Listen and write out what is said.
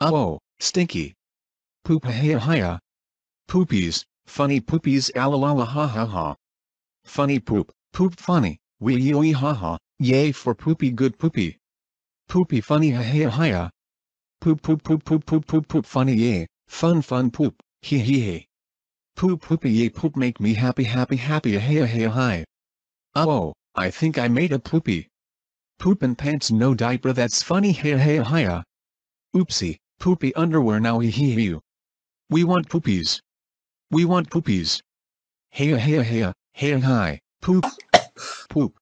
Uh-oh, stinky. Poop! Poopahaya. Poopies, funny poopies alalala ha ha ha. Funny poop, poop funny, wee wee ha ha, yay for poopy good poopy. Poopy funny ha ha ha. Poop poop poop poop poop poop poop funny yay, fun fun poop, hee hee hee. Poop poopy yay poop make me happy happy happy ha ha ha. Uh-oh, I think I made a poopy. Poop and pants no diaper that's funny ha ha ha. Oopsie. Poopy underwear now hee hee you. We want poopies. We want poopies. Hey hey hey hey hi poop poop.